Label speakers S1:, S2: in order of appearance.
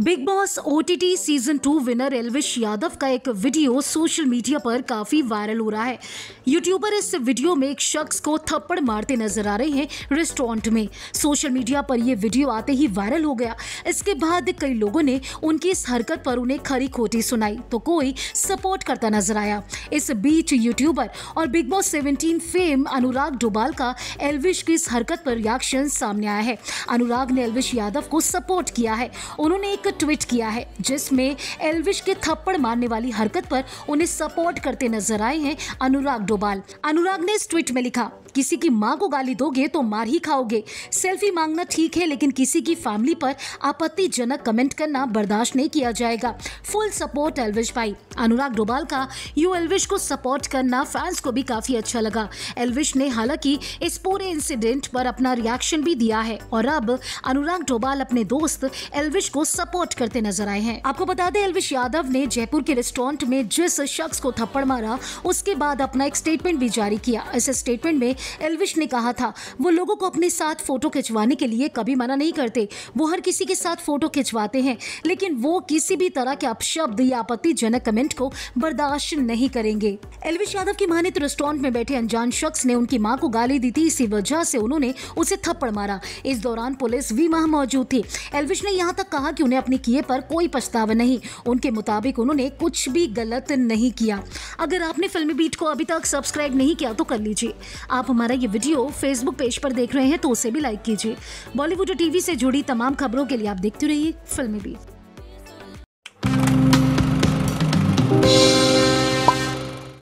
S1: big Boss OTT season two winner Elvish Yadav का एक video social media पर काफ़ी वायरल हो रहा है यूट्यूबर इस वीडियो में एक शख्स को थप्पड़ मारते नजर आ रहे हैं रेस्टोरेंट में सोशल मीडिया पर यह वीडियो आते ही वायरल हो गया इसके बाद कई लोगों ने उनकी इस हरकत पर उन्हें खरी खोटी सुनाई तो कोई सपोर्ट करता नजर आया इस बीच यूट्यूबर और Bigg Boss seventeen fame Anurag Dobhal का एलविश की इस हरकत पर रिएक्शन सामने आया है अनुराग ने एलविश यादव को सपोर्ट किया है उन्होंने एक एक ट्वीट किया है जिसमें एलविश के थप्पड़ मारने वाली हरकत पर उन्हें सपोर्ट करते नजर आए हैं अनुराग डोबाल अनुराग ने इस ट्वीट में लिखा किसी की माँ को गाली दोगे तो मार ही खाओगे सेल्फी मांगना ठीक है लेकिन किसी की फैमिली पर आपत्तिजनक कमेंट करना बर्दाश्त नहीं किया जाएगा फुल सपोर्ट एल्विश भाई अनुराग डोबाल का यू एलविश को सपोर्ट करना फैंस को भी काफी अच्छा लगा एलविश ने हालांकि इस पूरे इंसिडेंट पर अपना रिएक्शन भी दिया है और अब अनुराग डोबाल अपने दोस्त एल्विश को सपोर्ट सपोर्ट करते नजर आए हैं आपको बता दें एलविश यादव ने जयपुर के रेस्टोरेंट में जिस शख्स को थप्पड़ मारा उसके बाद अपना एक स्टेटमेंट भी जारी किया इस स्टेटमेंट में एलविश ने कहा था वो लोगों को अपने साथ फोटो खिंचवाने के लिए कभी मना नहीं करते वो हर किसी के साथ फोटो खिंचवाते हैं लेकिन वो किसी भी तरह के अपशब्द या आपत्तिजनक कमेंट को बर्दाश्त नहीं करेंगे एलविश यादव की माने तो रेस्टोरेंट में बैठे अनजान शख्स ने उनकी माँ को गाली दी थी इसी वजह से उन्होंने उसे थप्पड़ मारा इस दौरान पुलिस भी वहां मौजूद थी एलविश ने यहाँ तक कहा कि उन्हें अपने किए पर कोई पछतावा नहीं उनके मुताबिक उन्होंने कुछ भी गलत नहीं किया अगर आपने फिल्मी बीट को अभी तक सब्सक्राइब नहीं किया तो कर लीजिए आप हमारा ये वीडियो फेसबुक पेज पर देख रहे हैं तो उसे भी लाइक कीजिए बॉलीवुड टीवी से जुड़ी तमाम खबरों के लिए आप देखते रहिए फिल्मी बीट